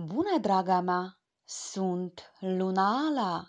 Bună, draga mea! Sunt Luna Ala!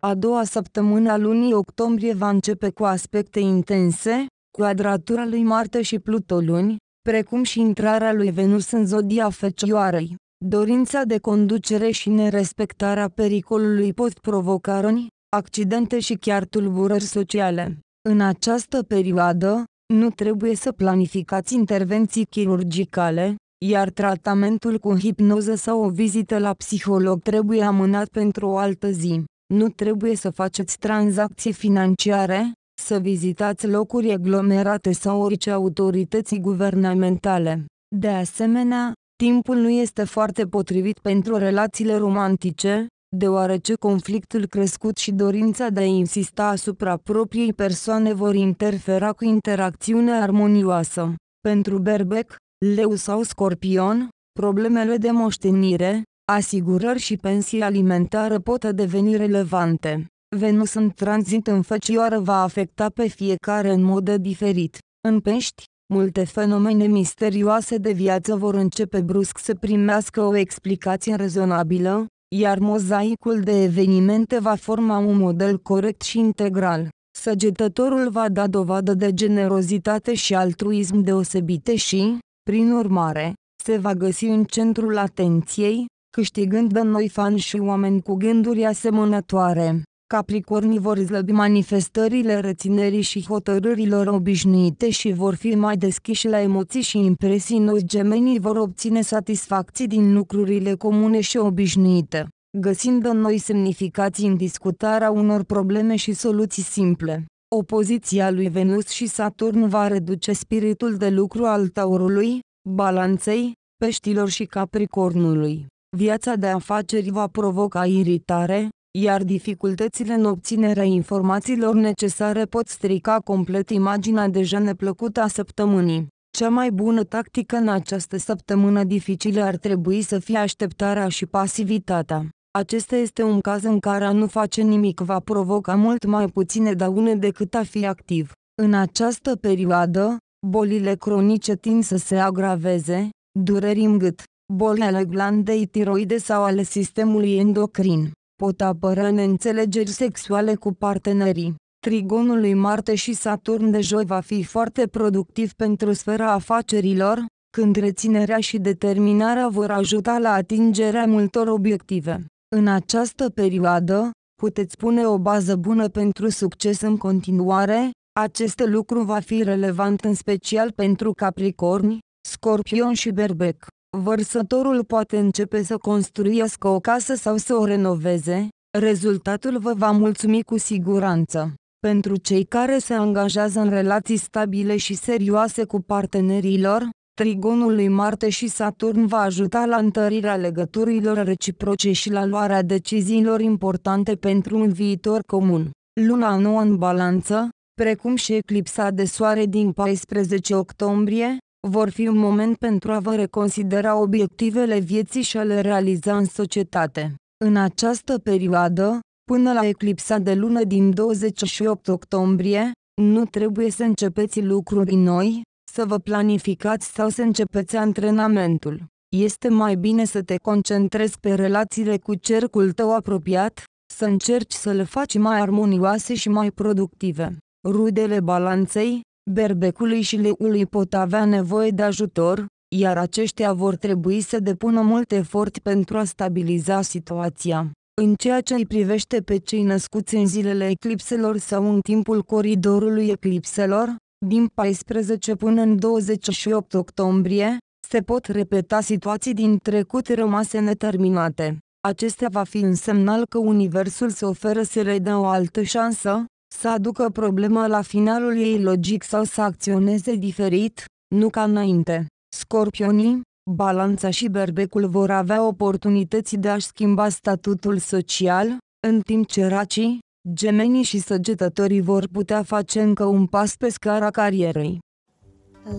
A doua săptămână a lunii octombrie va începe cu aspecte intense, quadratura lui Marte și Pluto luni, precum și intrarea lui Venus în zodia Fecioarei. Dorința de conducere și nerespectarea pericolului pot provoca răni, accidente și chiar tulburări sociale. În această perioadă, nu trebuie să planificați intervenții chirurgicale, iar tratamentul cu hipnoză sau o vizită la psiholog trebuie amânat pentru o altă zi. Nu trebuie să faceți tranzacții financiare, să vizitați locuri aglomerate sau orice autorității guvernamentale. De asemenea, timpul nu este foarte potrivit pentru relațiile romantice, deoarece conflictul crescut și dorința de a insista asupra propriei persoane vor interfera cu interacțiunea armonioasă. Pentru berbec, leu sau scorpion, problemele de moștenire, asigurări și pensie alimentară pot deveni relevante. Venus în tranzit în fecioară va afecta pe fiecare în mod diferit. În pești, multe fenomene misterioase de viață vor începe brusc să primească o explicație rezonabilă, iar mozaicul de evenimente va forma un model corect și integral. Săgetătorul va da dovadă de generozitate și altruism deosebite și, prin urmare, se va găsi în centrul atenției, câștigând de noi fani și oameni cu gânduri asemănătoare. Capricornii vor slăbi manifestările reținerii și hotărârilor obișnuite și vor fi mai deschiși la emoții și impresii noi. Gemenii vor obține satisfacții din lucrurile comune și obișnuite, găsind în noi semnificații în discutarea unor probleme și soluții simple. Opoziția lui Venus și Saturn va reduce spiritul de lucru al taurului, balanței, peștilor și capricornului. Viața de afaceri va provoca iritare, iar dificultățile în obținerea informațiilor necesare pot strica complet imaginea deja neplăcută a săptămânii. Cea mai bună tactică în această săptămână dificilă ar trebui să fie așteptarea și pasivitatea. Acesta este un caz în care a nu face nimic va provoca mult mai puține daune decât a fi activ. În această perioadă, bolile cronice tind să se agraveze, dureri în gât, boli ale glandei tiroide sau ale sistemului endocrin pot apărea neînțelegeri sexuale cu partenerii. Trigonul lui Marte și Saturn de joi va fi foarte productiv pentru sfera afacerilor, când reținerea și determinarea vor ajuta la atingerea multor obiective. În această perioadă, puteți pune o bază bună pentru succes în continuare, acest lucru va fi relevant în special pentru Capricorni, Scorpion și Berbec vărsătorul poate începe să construiască o casă sau să o renoveze, rezultatul vă va mulțumi cu siguranță. Pentru cei care se angajează în relații stabile și serioase cu partenerilor, trigonul lui Marte și Saturn va ajuta la întărirea legăturilor reciproce și la luarea deciziilor importante pentru un viitor comun. Luna nouă în balanță, precum și eclipsa de soare din 14 octombrie, vor fi un moment pentru a vă reconsidera obiectivele vieții și a le realiza în societate. În această perioadă, până la eclipsa de lună din 28 octombrie, nu trebuie să începeți lucruri noi, să vă planificați sau să începeți antrenamentul. Este mai bine să te concentrezi pe relațiile cu cercul tău apropiat, să încerci să le faci mai armonioase și mai productive. Rudele balanței, berbecului și leului pot avea nevoie de ajutor, iar aceștia vor trebui să depună mult efort pentru a stabiliza situația. În ceea ce îi privește pe cei născuți în zilele eclipselor sau în timpul coridorului eclipselor, din 14 până în 28 octombrie, se pot repeta situații din trecut rămase neterminate. Acestea va fi un semnal că Universul se oferă să le dă o altă șansă, să aducă problema la finalul ei logic sau să acționeze diferit, nu ca înainte. Scorpionii, balanța și berbecul vor avea oportunități de a-și schimba statutul social, în timp ce racii, gemenii și săgetătorii vor putea face încă un pas pe scara carierei.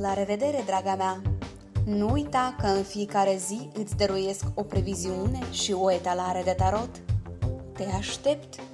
La revedere, draga mea! Nu uita că în fiecare zi îți dăruiesc o previziune și o etalare de tarot. Te aștept!